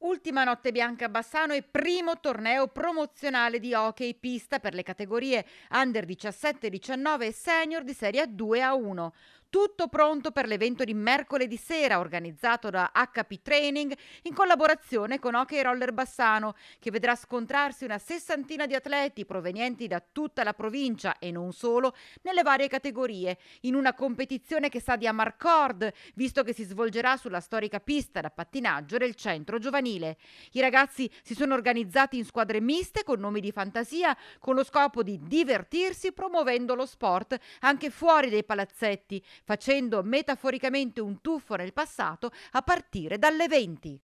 Ultima notte bianca a Bassano e primo torneo promozionale di hockey pista per le categorie under 17, 19 e senior di Serie 2 a 1. Tutto pronto per l'evento di mercoledì sera organizzato da HP Training in collaborazione con Hockey Roller Bassano, che vedrà scontrarsi una sessantina di atleti provenienti da tutta la provincia e non solo, nelle varie categorie, in una competizione che sa di Amarcord, visto che si svolgerà sulla storica pista da pattinaggio del centro giovanile. I ragazzi si sono organizzati in squadre miste con nomi di fantasia, con lo scopo di divertirsi promuovendo lo sport anche fuori dei palazzetti facendo metaforicamente un tuffo nel passato a partire dalle 20.